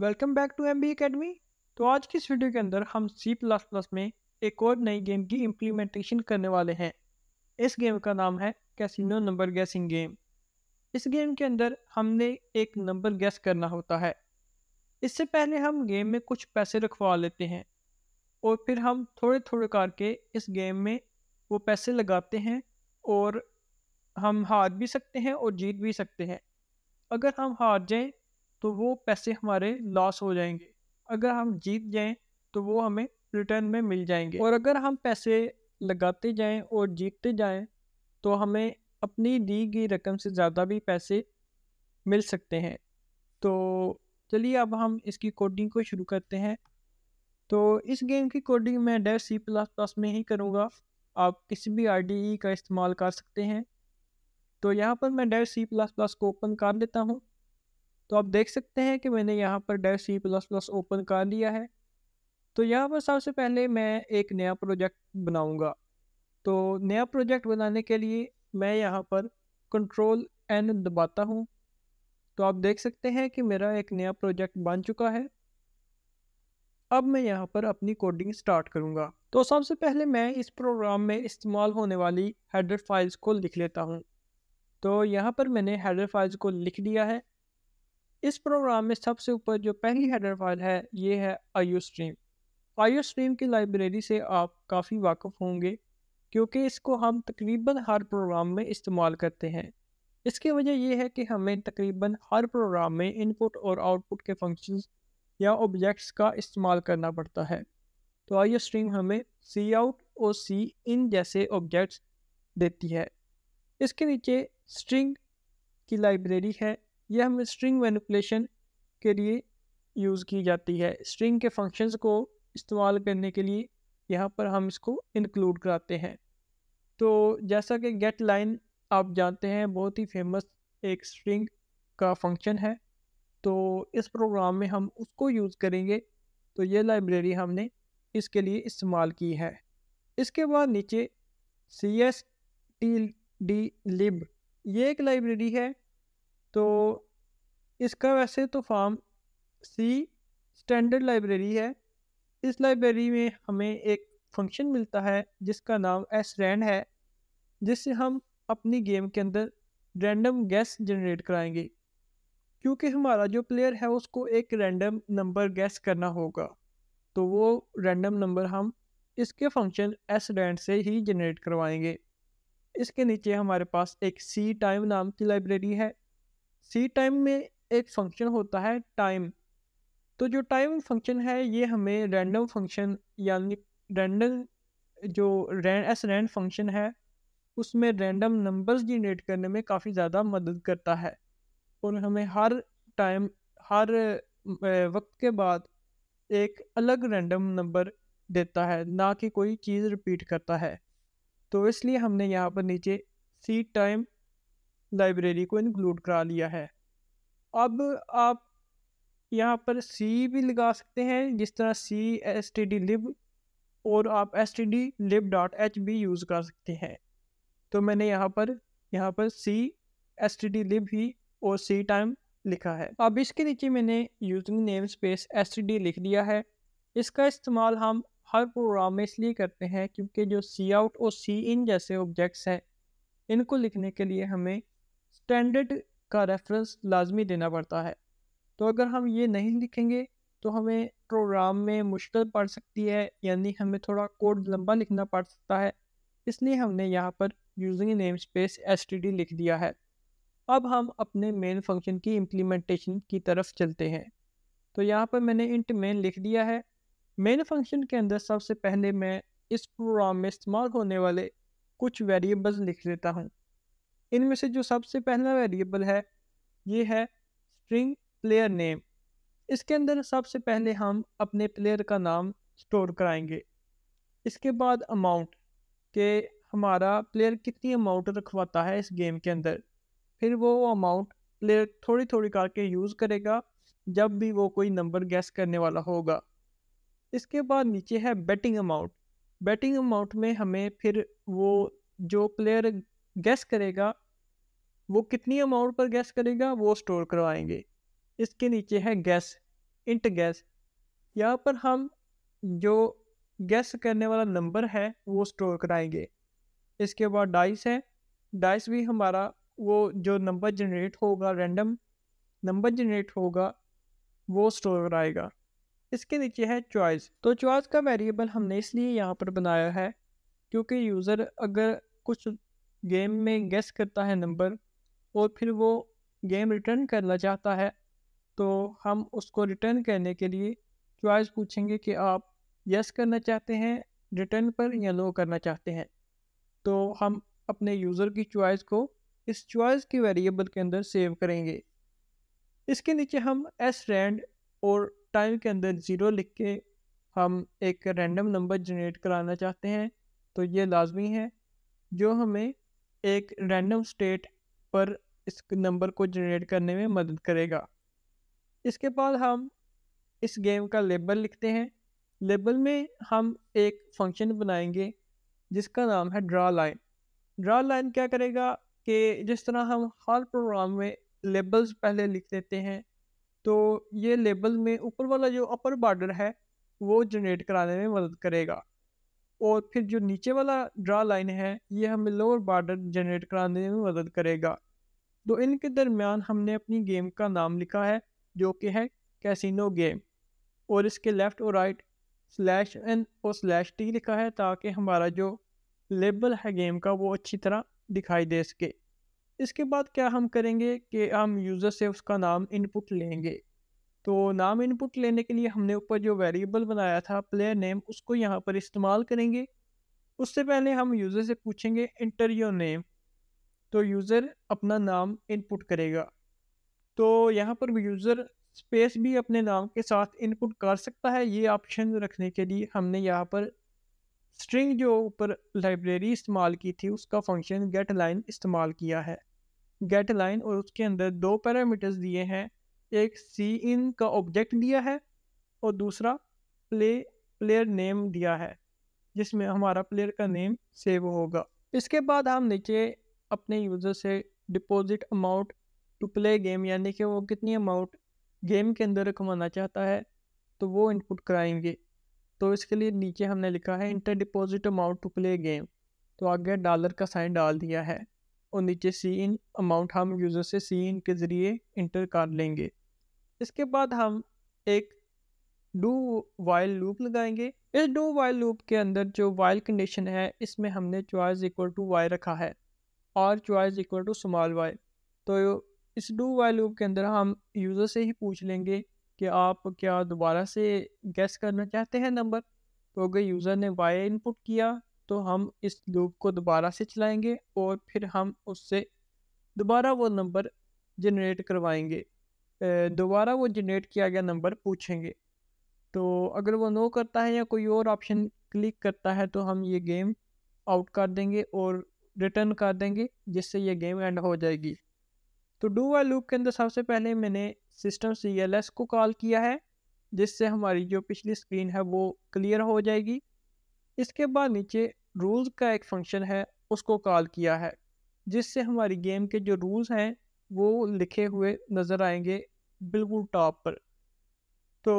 Welcome back to M B academy तो आज की इस वीडियो के अंदर हम सी प्लस प्लस में एक और नई गेम की इम्प्लीमेंटेशन करने वाले हैं इस गेम का नाम है कैसीनो नंबर गैसिंग गेम इस गेम के अंदर हमने एक नंबर गैस करना होता है इससे पहले हम गेम में कुछ पैसे रखवा लेते हैं और फिर हम थोड़े थोड़े करके इस गेम में वो पैसे लगाते हैं और हम हार भी सकते हैं और जीत भी सकते हैं अगर हम हार जाएं तो वो पैसे हमारे लॉस हो जाएंगे अगर हम जीत जाएं तो वो हमें रिटर्न में मिल जाएंगे और अगर हम पैसे लगाते जाएं और जीतते जाएं तो हमें अपनी दी गई रकम से ज़्यादा भी पैसे मिल सकते हैं तो चलिए अब हम इसकी कोडिंग को शुरू करते हैं तो इस गेम की कोडिंग मैं डेट सी प्लस प्लस में ही करूँगा आप किसी भी आर का इस्तेमाल कर सकते हैं तो यहाँ पर मैं डेट सी प्लस प्लस को ओपन कर लेता हूँ तो आप देख सकते हैं कि मैंने यहाँ पर Dev C plus plus open कर लिया है तो यहाँ पर सबसे पहले मैं एक नया प्रोजेक्ट बनाऊँगा तो नया प्रोजेक्ट बनाने के लिए मैं यहाँ पर कंट्रोल एन दबाता हूँ तो आप देख सकते हैं कि मेरा एक नया प्रोजेक्ट बन चुका है अब मैं यहाँ पर अपनी कोडिंग स्टार्ट करूँगा तो सबसे पहले मैं इस प्रोग्राम में इस्तेमाल होने वाली हेडर फाइल्स को लिख लेता हूँ तो यहाँ पर मैंने हेडर फाइल्स को लिख लिया है इस प्रोग्राम में सबसे ऊपर जो पहली हेडर फाइल है ये है आयो स्ट्रीम आयो स्ट्रीम की लाइब्रेरी से आप काफ़ी वाकफ़ होंगे क्योंकि इसको हम तकरीबन हर प्रोग्राम में इस्तेमाल करते हैं इसकी वजह यह है कि हमें तकरीबन हर प्रोग्राम में इनपुट और आउटपुट के फंक्शंस या ऑब्जेक्ट्स का इस्तेमाल करना पड़ता है तो आईओ स्ट्रीम हमें सी आउट और सी इन जैसे ऑब्जेक्ट्स देती है इसके नीचे स्ट्रिंग की लाइब्रेरी है यह हमें स्ट्रिंग मैनिपुलेशन के लिए यूज़ की जाती है स्ट्रिंग के फंक्शंस को इस्तेमाल करने के लिए यहाँ पर हम इसको इंक्लूड कराते हैं तो जैसा कि गेट लाइन आप जानते हैं बहुत ही फेमस एक स्ट्रिंग का फंक्शन है तो इस प्रोग्राम में हम उसको यूज़ करेंगे तो ये लाइब्रेरी हमने इसके लिए इस्तेमाल की है इसके बाद नीचे C S T D lib ये एक लाइब्रेरी है तो इसका वैसे तो फॉर्म सी स्टैंडर्ड लाइब्रेरी है इस लाइब्रेरी में हमें एक फंक्शन मिलता है जिसका नाम एस रैंड है जिससे हम अपनी गेम के अंदर रैंडम गैस जनरेट कराएंगे क्योंकि हमारा जो प्लेयर है उसको एक रैंडम नंबर गैस करना होगा तो वो रैंडम नंबर हम इसके फंक्शन एस रैंड से ही जनरेट करवाएंगे इसके नीचे हमारे पास एक सी टाइम नाम की लाइब्रेरी है सी टाइम में एक फंक्शन होता है टाइम तो जो टाइम फंक्शन है ये हमें रैंडम फंक्शन यानी रैंडम जो रैन एस रैंड फंक्शन है उसमें रैंडम नंबर्स जनरेट करने में काफ़ी ज़्यादा मदद करता है और हमें हर टाइम हर वक्त के बाद एक अलग रैंडम नंबर देता है ना कि कोई चीज़ रिपीट करता है तो इसलिए हमने यहाँ पर नीचे सी टाइम लाइब्रेरी को इंक्लूड करा लिया है अब आप यहाँ पर सी भी लगा सकते हैं जिस तरह C S T D lib और आप S T D lib dot H भी यूज़ कर सकते हैं तो मैंने यहाँ पर यहाँ पर C S T D lib ही और सी टाइम लिखा है अब इसके नीचे मैंने using name space S T D लिख दिया है इसका इस्तेमाल हम हर प्रोग्राम में इसलिए करते हैं क्योंकि जो सी आउट और सी इन जैसे ऑब्जेक्ट्स हैं इनको लिखने के लिए हमें स्टैंडर्ड का रेफरेंस लाजमी देना पड़ता है तो अगर हम ये नहीं लिखेंगे तो हमें प्रोग्राम में मुश्किल पड़ सकती है यानी हमें थोड़ा कोड लंबा लिखना पड़ सकता है इसलिए हमने यहाँ पर यूजिंग नेम स्पेस एस लिख दिया है अब हम अपने मेन फंक्शन की इम्प्लीमेंटेशन की तरफ चलते हैं तो यहाँ पर मैंने इंट मेन लिख दिया है मेन फंक्शन के अंदर सबसे पहले मैं इस प्रोग्राम में इस्तेमाल होने वाले कुछ वेरिएबल्स लिख लेता हूँ इनमें से जो सबसे पहला वेरिएबल है ये है स्ट्रिंग प्लेयर नेम इसके अंदर सबसे पहले हम अपने प्लेयर का नाम स्टोर कराएंगे इसके बाद अमाउंट के हमारा प्लेयर कितनी अमाउंट रखवाता है इस गेम के अंदर फिर वो अमाउंट प्लेयर थोड़ी थोड़ी करके यूज़ करेगा जब भी वो कोई नंबर गैस करने वाला होगा इसके बाद नीचे है बैटिंग अमाउंट बैटिंग अमाउंट में हमें फिर वो जो प्लेयर गैस करेगा वो कितनी अमाउंट पर गैस करेगा वो स्टोर करवाएंगे इसके नीचे है गैस इंट गैस यहाँ पर हम जो गैस करने वाला नंबर है वो स्टोर कराएंगे इसके बाद डाइस है डाइस भी हमारा वो जो नंबर जनरेट होगा रैंडम नंबर जनरेट होगा वो स्टोर कराएगा इसके नीचे है चॉइस तो चॉइस का वेरिएबल हमने इसलिए यहाँ पर बनाया है क्योंकि यूज़र अगर कुछ गेम में गेस करता है नंबर और फिर वो गेम रिटर्न करना चाहता है तो हम उसको रिटर्न करने के लिए चॉइस पूछेंगे कि आप यस करना चाहते हैं रिटर्न पर या नो करना चाहते हैं तो हम अपने यूज़र की चॉइस को इस चॉइस की वेरिएबल के अंदर सेव करेंगे इसके नीचे हम एस रैंड और टाइम के अंदर ज़ीरो लिख के हम एक रैंडम नंबर जनरेट कराना चाहते हैं तो ये लाजमी है जो हमें एक रैंडम स्टेट पर इस नंबर को जनरेट करने में मदद करेगा इसके बाद हम इस गेम का लेबल लिखते हैं लेबल में हम एक फंक्शन बनाएंगे जिसका नाम है ड्रा लाइन ड्रा लाइन क्या करेगा कि जिस तरह हम हर प्रोग्राम में लेबल्स पहले लिख देते हैं तो ये लेबल में ऊपर वाला जो अपर बॉर्डर है वो जनरेट कराने में मदद करेगा और फिर जो नीचे वाला ड्रा लाइन है ये हमें लोअर बार्डर जनरेट कराने में मदद करेगा तो इनके दरमियान हमने अपनी गेम का नाम लिखा है जो कि है कैसिनो गेम और इसके लेफ़्ट और राइट स्लैश एन और स्लैश टी लिखा है ताकि हमारा जो लेबल है गेम का वो अच्छी तरह दिखाई दे सके इसके बाद क्या हम करेंगे कि हम यूज़र से उसका नाम इनपुट लेंगे तो नाम इनपुट लेने के लिए हमने ऊपर जो वेरिएबल बनाया था प्लेयर नेम उसको यहाँ पर इस्तेमाल करेंगे उससे पहले हम यूज़र से पूछेंगे इंटर योर नेम तो यूज़र अपना नाम इनपुट करेगा तो यहाँ पर यूज़र स्पेस भी अपने नाम के साथ इनपुट कर सकता है ये ऑप्शन रखने के लिए हमने यहाँ पर स्ट्रिंग जो ऊपर लाइब्रेरी इस्तेमाल की थी उसका फंक्शन गेट लाइन इस्तेमाल किया है गेट लाइन और उसके अंदर दो पैरामीटर्स दिए हैं एक सी इन का ऑब्जेक्ट दिया है और दूसरा प्ले प्लेयर नेम दिया है जिसमें हमारा प्लेयर का नेम सेव होगा इसके बाद हम नीचे अपने यूज़र से deposit amount to play game यानी कि वो कितनी अमाउंट गेम के अंदर रखवाना चाहता है तो वो इनपुट कराएंगे तो इसके लिए नीचे हमने लिखा है enter deposit amount to play game तो आगे डॉलर का साइन डाल दिया है और नीचे सी इन अमाउंट हम यूज़र से सी इन के ज़रिए इंटर कर लेंगे इसके बाद हम एक डू वाइल लूप लगाएंगे इस डू वाइल लूप के अंदर जो वाइल कंडीशन है इसमें हमने चॉइस इक्वल टू वाई रखा है और choice equal to small Y तो इस डू वाइल लूप के अंदर हम यूज़र से ही पूछ लेंगे कि आप क्या दोबारा से गैस करना चाहते हैं नंबर तो अगर यूज़र ने वाई इनपुट किया तो हम इस लूप को दोबारा से चलाएंगे और फिर हम उससे दोबारा वो नंबर जनरेट करवाएंगे दोबारा वो जनरेट किया गया नंबर पूछेंगे तो अगर वो नो करता है या कोई और ऑप्शन क्लिक करता है तो हम ये गेम आउट कर देंगे और रिटर्न कर देंगे जिससे ये गेम एंड हो जाएगी तो डू वाई लूप के अंदर सबसे पहले मैंने सिस्टम सी को कॉल किया है जिससे हमारी जो पिछली स्क्रीन है वो क्लियर हो जाएगी इसके बाद नीचे रूल्स का एक फंक्शन है उसको कॉल किया है जिससे हमारी गेम के जो रूल्स हैं वो लिखे हुए नज़र आएंगे बिल्कुल टॉप पर तो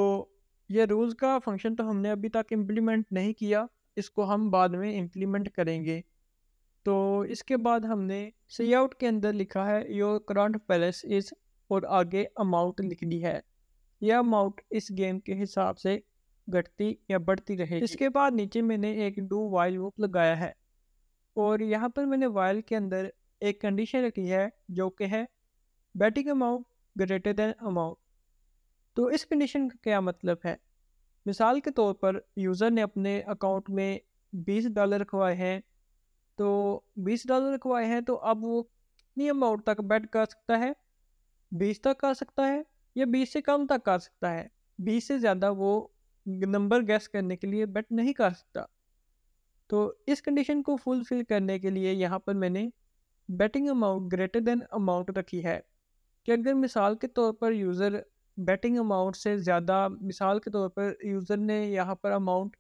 ये रूल्स का फंक्शन तो हमने अभी तक इम्प्लीमेंट नहीं किया इसको हम बाद में इम्प्लीमेंट करेंगे तो इसके बाद हमने सी आउट के अंदर लिखा है योर करंट पैलेस इज़ और आगे अमाउंट लिख दी है यह अमाउंट इस गेम के हिसाब से घटती या बढ़ती रहे इसके बाद नीचे मैंने एक डू वाइल लूप लगाया है और यहाँ पर मैंने वाइल के अंदर एक कंडीशन रखी है जो कि है betting amount greater than amount तो इस कंडीशन का क्या मतलब है मिसाल के तौर पर यूज़र ने अपने अकाउंट में बीस डॉलर रखवाए हैं तो बीस डॉलर रखवाए हैं तो अब वो कितनी अमाउंट तक बैट कर सकता है बीस तक कर सकता है या बीस से कम तक कर सकता है बीस से ज़्यादा वो नंबर गैस करने के लिए बट नहीं कर सकता तो इस कंडीशन को फुलफिल करने के लिए यहाँ पर मैंने betting amount greater than amount रखी है कि अगर मिसाल के तौर पर यूज़र बैटिंग अमाउंट से ज़्यादा मिसाल के तौर पर यूज़र ने यहाँ पर अमाउंट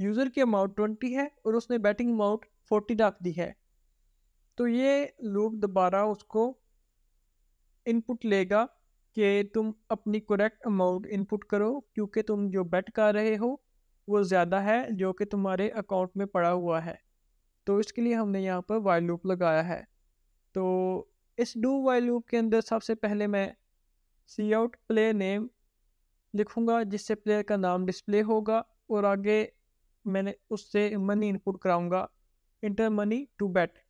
यूज़र की अमाउंट ट्वेंटी है और उसने बैटिंग अमाउंट फोर्टी रख दी है तो ये लूप दोबारा उसको इनपुट लेगा कि तुम अपनी करेक्ट अमाउंट इनपुट करो क्योंकि तुम जो बेट कर रहे हो वो ज़्यादा है जो कि तुम्हारे अकाउंट में पड़ा हुआ है तो इसके लिए हमने यहाँ पर वाइल लूप लगाया है तो इस डू वाइल लूप के अंदर सबसे पहले मैं सी आउट प्ले नेम लिखूँगा जिससे प्लेयर का नाम डिस्प्ले होगा और आगे मैंने उससे मनी इनपुट कराऊँगा इंटर मनी टू बैट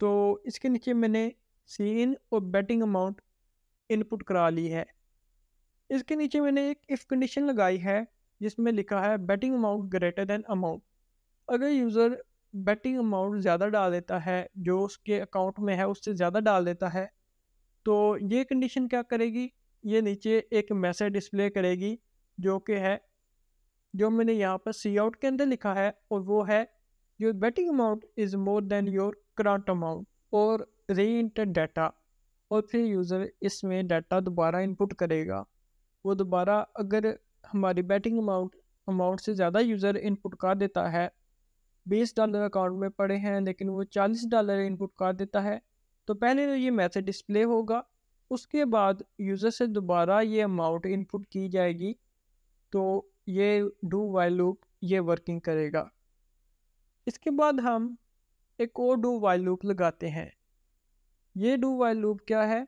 तो इसके नीचे मैंने सी इन और बैटिंग अमाउंट इनपुट करा ली है इसके नीचे मैंने एक इफ़ कंडीशन लगाई है जिसमें लिखा है betting amount greater than amount अगर यूज़र बैटिंग अमाउंट ज़्यादा डाल देता है जो उसके अकाउंट में है उससे ज़्यादा डाल देता है तो ये कंडीशन क्या करेगी ये नीचे एक मैसेज डिस्प्ले करेगी जो कि है जो मैंने यहाँ पर सी आउट के अंदर लिखा है और वो है your betting amount is more than your current amount और री इंटर डाटा और फिर यूज़र इसमें डाटा दोबारा इनपुट करेगा वो दोबारा अगर हमारी बैटिंग अमाउंट अमाउंट से ज़्यादा यूज़र इनपुट कर देता है बीस डॉलर अकाउंट में पड़े हैं लेकिन वो चालीस डॉलर इनपुट कर देता है तो पहले तो ये मैसेज डिस्प्ले होगा उसके बाद यूज़र से दोबारा ये अमाउंट इनपुट की जाएगी तो ये डू वाइल लूप ये वर्किंग करेगा इसके बाद हम एक और डू वाइल लूप लगाते हैं ये डू वाइल लूप क्या है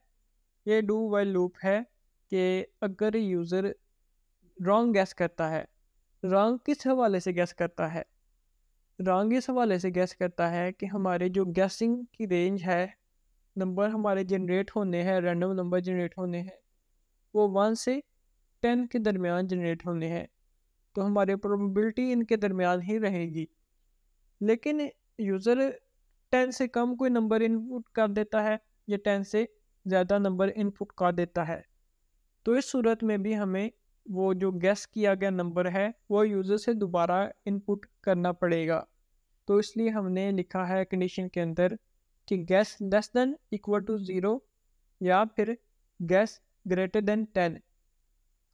ये डू वाइल लूप है कि अगर यूज़र रॉन्ग गैस करता है रॉन्ग किस हवाले से गैस करता है रॉन्ग इस हवाले से गैस करता है कि हमारे जो गैसिंग की रेंज है नंबर हमारे जनरेट होने हैं रैंडम नंबर जनरेट होने हैं वो वन से टेन के दरमियान जनरेट होने हैं तो हमारे प्रोबेबिलिटी इनके दरमियान ही रहेगी लेकिन यूज़र टेन से कम कोई नंबर इनपुट कर देता है या टेन से ज़्यादा नंबर इनपुट कर देता है तो इस सूरत में भी हमें वो जो गैस किया गया नंबर है वो यूज़र से दोबारा इनपुट करना पड़ेगा तो इसलिए हमने लिखा है कंडीशन के अंदर कि guess less than equal to zero या फिर गैस ग्रेटर देन टेन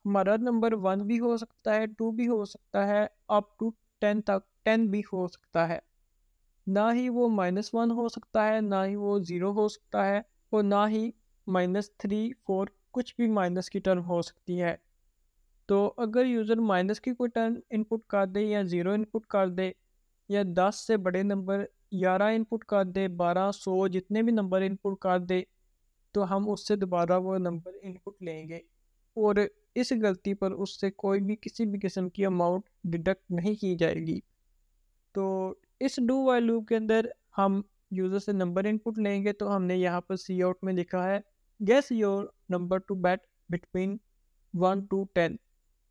हमारा नंबर वन भी हो सकता है टू भी हो सकता है अप टू टेन तक टेन भी हो सकता है ना ही वो माइनस वन हो सकता है ना ही वो ज़ीरो हो सकता है और ना ही माइनस थ्री फोर कुछ भी माइनस की टर्म हो सकती है तो अगर यूज़र माइनस की कोई टर्म इनपुट कर दे या ज़ीरो इनपुट कर दे या दस से बड़े नंबर ग्यारह इनपुट कर दे बारह सौ जितने भी नंबर इनपुट कर दे तो हम उससे दोबारा वो नंबर इनपुट लेंगे और इस गलती पर उससे कोई भी किसी भी किस्म की अमाउंट डिडक्ट नहीं की जाएगी तो इस डू वाई लूप के अंदर हम यूज़र से नंबर इनपुट लेंगे तो हमने यहाँ पर सी आउट में लिखा है guess your number to bet between one to ten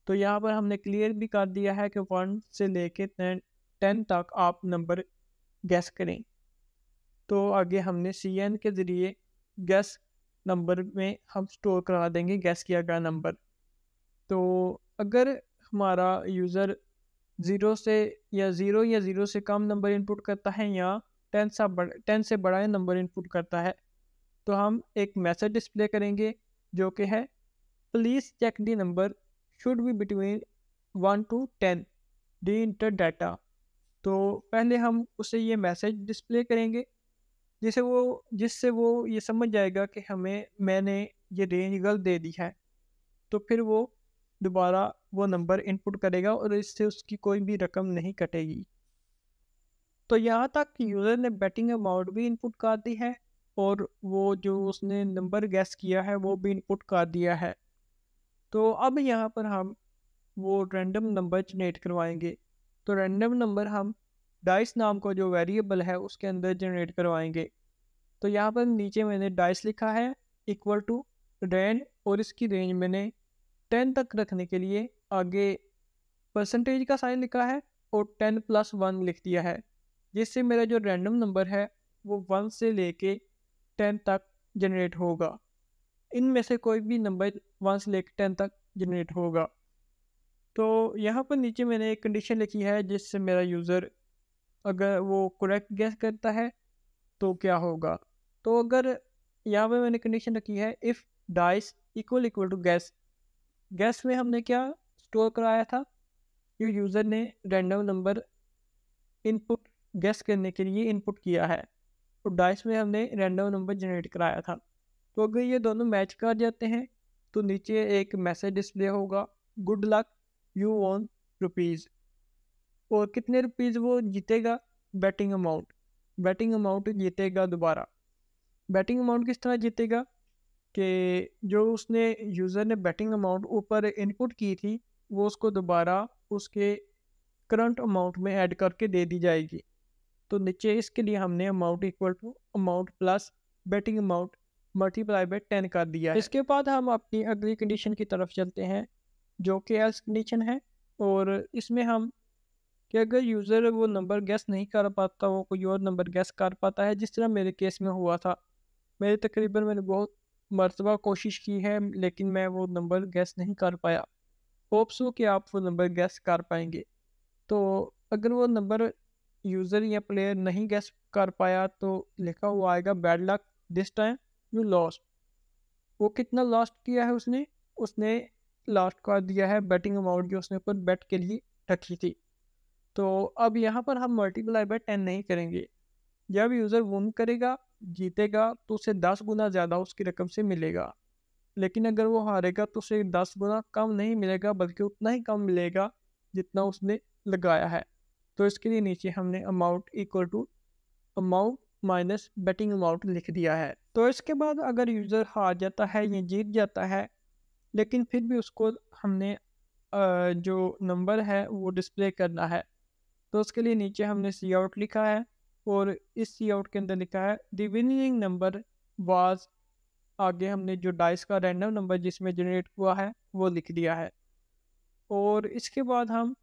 तो यहाँ पर हमने क्लियर भी कर दिया है कि वन से लेके टेन तक आप नंबर गैस करें तो आगे हमने सी एन के ज़रिए गैस नंबर में हम स्टोर करा देंगे गैस किया गया नंबर तो अगर हमारा यूज़र ज़ीरो से या ज़ीरो या ज़ीरो से कम नंबर इनपुट करता है या टेन सा बड़ टेन से बड़ा नंबर इनपुट करता है तो हम एक मैसेज डिस्प्ले करेंगे जो कि है please check the number should be between one to ten the enter data तो पहले हम उसे ये मैसेज डिस्प्ले करेंगे जिसे वो जिससे वो ये समझ जाएगा कि हमें मैंने ये रेंज गलत दे दी है तो फिर वो दोबारा वो नंबर इनपुट करेगा और इससे उसकी कोई भी रकम नहीं कटेगी तो यहाँ तक यूज़र ने बैटिंग अमाउंट भी इनपुट कर दी है और वो जो उसने नंबर गैस किया है वो भी इनपुट कर दिया है तो अब यहाँ पर हम वो रैंडम नंबर जनरेट करवाएंगे तो रैंडम नंबर हम डाइस नाम का जो वेरिएबल है उसके अंदर जनरेट करवाएंगे तो यहाँ पर नीचे मैंने डाइस लिखा है इक्वल टू रैन और इसकी रेंज मैंने टेन तक रखने के लिए आगे परसेंटेज का साइन लिखा है और टेन प्लस वन लिख दिया है जिससे मेरा जो रैंडम नंबर है वो वन से लेके टेन तक जनरेट होगा इनमें से कोई भी नंबर वन से लेकर टेन तक जनरेट होगा तो यहाँ पर नीचे मैंने एक कंडीशन लिखी है जिससे मेरा यूज़र अगर वो करेक्ट गैस करता है तो क्या होगा तो अगर यहाँ पर मैंने कंडीशन रखी है if dice equal equal to guess guess में हमने क्या स्टोर कराया था जो यूज़र ने रैंडम नंबर इनपुट गैस करने के लिए इनपुट किया है और तो डाइस में हमने रैंडम नंबर जनरेट कराया था तो अगर ये दोनों मैच कर जाते हैं तो नीचे एक मैसेज डिस्प्ले होगा good luck you won rupees और कितने रुपीज़ वो जीतेगा बैटिंग अमाउंट बैटिंग अमाउंट जीतेगा दोबारा बैटिंग अमाउंट किस तरह जीतेगा कि जो उसने यूज़र ने बैटिंग अमाउंट ऊपर इनपुट की थी वो उसको दोबारा उसके करंट अमाउंट में ऐड करके दे दी जाएगी तो नीचे इसके लिए हमने amount equal to amount plus betting amount multiply by ten कर दिया इसके बाद हम अपनी अगली कंडीशन की तरफ चलते हैं जो कि एल्स कंडीशन है और इसमें हम कि अगर यूज़र वो नंबर गैस नहीं कर पाता वो कोई और नंबर गैस कर पाता है जिस तरह मेरे केस में हुआ था मेरे तकरीबन मैंने बहुत मरतबा कोशिश की है लेकिन मैं वो नंबर गैस नहीं कर पाया होप्स हो कि आप वो नंबर गैस कर पाएंगे तो अगर वो नंबर यूज़र या प्लेयर नहीं गैस कर पाया तो लिखा हुआ आएगा bad luck this time you lost वो कितना लॉस्ट किया है उसने उसने लास्ट कर दिया है बैटिंग अमाउंट जो उसने ऊपर बैट के लिए रखी थी तो अब यहाँ पर हम मल्टीप्लाई बाय टेन नहीं करेंगे जब यूज़र वन करेगा जीतेगा तो उसे दस गुना ज़्यादा उसकी रकम से मिलेगा लेकिन अगर वो हारेगा तो उसे दस गुना कम नहीं मिलेगा बल्कि उतना ही कम मिलेगा जितना उसने लगाया है तो इसके लिए नीचे हमने amount equal to amount minus betting amount लिख दिया है तो इसके बाद अगर यूज़र हार जाता है या जीत जाता है लेकिन फिर भी उसको हमने जो नंबर है वो डिस्प्ले करना है तो उसके लिए नीचे हमने सी आउट लिखा है और इस सी आउट के अंदर लिखा है द विनिंग नंबर वाज आगे हमने जो डाइस का रैंडम नंबर जिसमें जनरेट हुआ है वो लिख दिया है और इसके बाद हम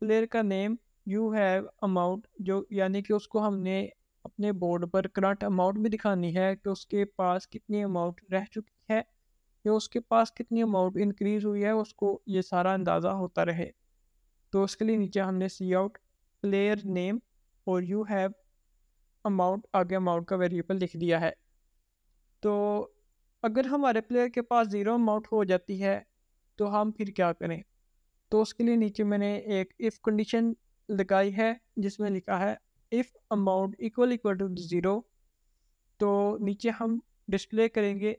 प्लेयर का नेम यू हैव अमाउंट जो यानी कि उसको हमने अपने बोर्ड पर करंट अमाउंट भी दिखानी है कि उसके पास कितनी अमाउंट रह चुकी है या उसके पास कितनी अमाउंट इंक्रीज़ हुई है उसको ये सारा अंदाज़ा होता रहे तो उसके लिए नीचे हमने सी आउट प्लेयर नेम और यू हैव अमाउंट आगे अमाउंट का वेरिएबल लिख दिया है तो अगर हमारे प्लेयर के पास ज़ीरो अमाउंट हो जाती है तो हम फिर क्या करें तो उसके लिए नीचे मैंने एक इफ़ कंडीशन लगाई है जिसमें लिखा है if amount equal equal to zero तो नीचे हम डिस्प्ले करेंगे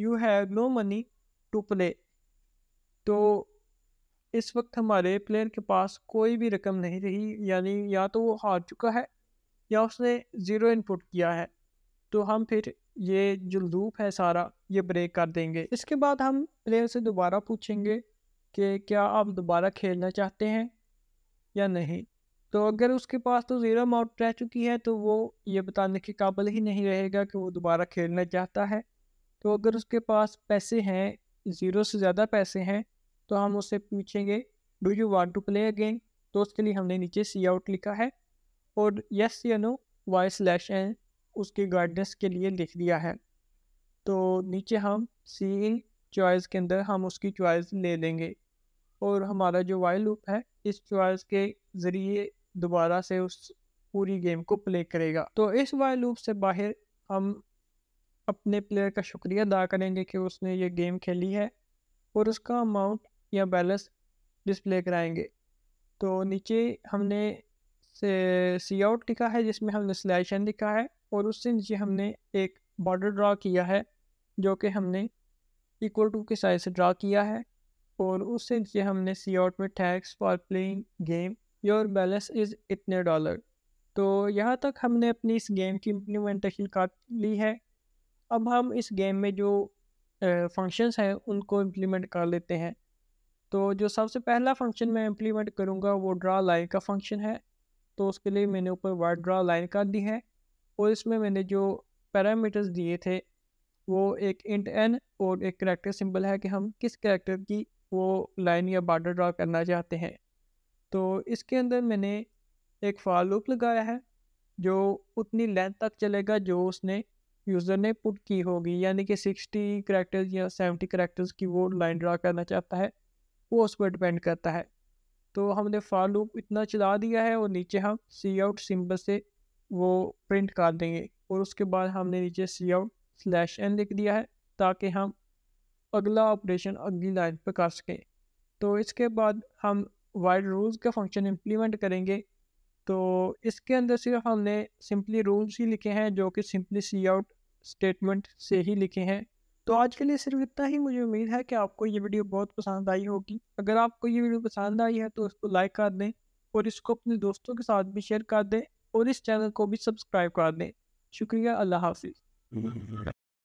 you have no money to play तो इस वक्त हमारे प्लेयर के पास कोई भी रकम नहीं रही यानी या तो वो हार चुका है या उसने ज़ीरो इनपुट किया है तो हम फिर ये जो लूप है सारा ये ब्रेक कर देंगे इसके बाद हम प्लेयर से दोबारा पूछेंगे कि क्या आप दोबारा खेलना चाहते हैं या नहीं तो अगर उसके पास तो ज़ीरो अमाउंट रह चुकी है तो वो ये बताने के काबिल ही नहीं रहेगा कि वो दोबारा खेलना चाहता है तो अगर उसके पास पैसे हैं ज़ीरो से ज़्यादा पैसे हैं तो हम उससे पूछेंगे do you want to play again तो उसके लिए हमने नीचे सी आउट लिखा है और यस या नो वाई स्लैश एन उसकी गाइडेंस के लिए लिख दिया है तो नीचे हम सी चॉइस के अंदर हम उसकी चॉइस ले लेंगे और हमारा जो वाइल लूप है इस चॉइस के ज़रिए दोबारा से उस पूरी गेम को प्ले करेगा तो इस वाइल लूप से बाहर हम अपने प्लेयर का शुक्रिया अदा करेंगे कि उसने ये गेम खेली है और उसका अमाउंट या बैलेंस डिस्प्ले कराएंगे तो नीचे हमने से सी आउट लिखा है जिसमें हमने स्लैश लिखा है और उससे नीचे हमने हम्म। एक बॉर्डर ड्रा किया है जो कि हमने इक्वल टू के साइज से ड्रा किया है और उससे नीचे हमने सी आउट में thanks for playing game your balance is इतने डॉलर तो यहाँ तक हमने अपनी इस गेम की इम्प्लीमेंटेशन काट ली है अब हम इस गेम में जो फंक्शंस हैं उनको इम्प्लीमेंट कर लेते हैं तो जो सबसे पहला फंक्शन मैं इम्प्लीमेंट करूँगा वो ड्रा लाइन का फंक्शन है तो उसके लिए मैंने ऊपर वर्ड ड्रा लाइन कर दी है और इसमें मैंने जो पैरामीटर्स दिए थे वो एक इंट एन और एक करेक्टर सिंबल है कि हम किस करेक्टर की वो लाइन या बार्डर ड्रा करना चाहते हैं तो इसके अंदर मैंने एक फॉर लूप लगाया है जो उतनी लेंथ तक चलेगा जो उसने यूज़र ने पुट की होगी यानी कि सिक्सटी करेक्टर्स या सेवेंटी करेक्टर्स की वो लाइन ड्रा करना चाहता है वो उस पर डिपेंड करता है तो हमने फॉर लूप इतना चला दिया है और नीचे हम सी आउट सिम्बल से वो प्रिंट कर देंगे और उसके बाद हमने नीचे सी आउट स्लैश एन लिख दिया है ताकि हम अगला ऑपरेशन अगली लाइन पर कर सकें तो इसके बाद हम वाइड रूल्स का फंक्शन इम्प्लीमेंट करेंगे तो इसके अंदर सिर्फ हमने सिंपली रूल्स ही लिखे हैं जो कि सिंपली सी आउट स्टेटमेंट से ही लिखे हैं तो आज के लिए सिर्फ इतना ही मुझे उम्मीद है कि आपको ये वीडियो बहुत पसंद आई होगी अगर आपको ये वीडियो पसंद आई है तो उसको लाइक कर दें और इसको अपने दोस्तों के साथ भी शेयर कर दें और इस चैनल को भी सब्सक्राइब कर दें शुक्रिया अल्लाह हाफिज़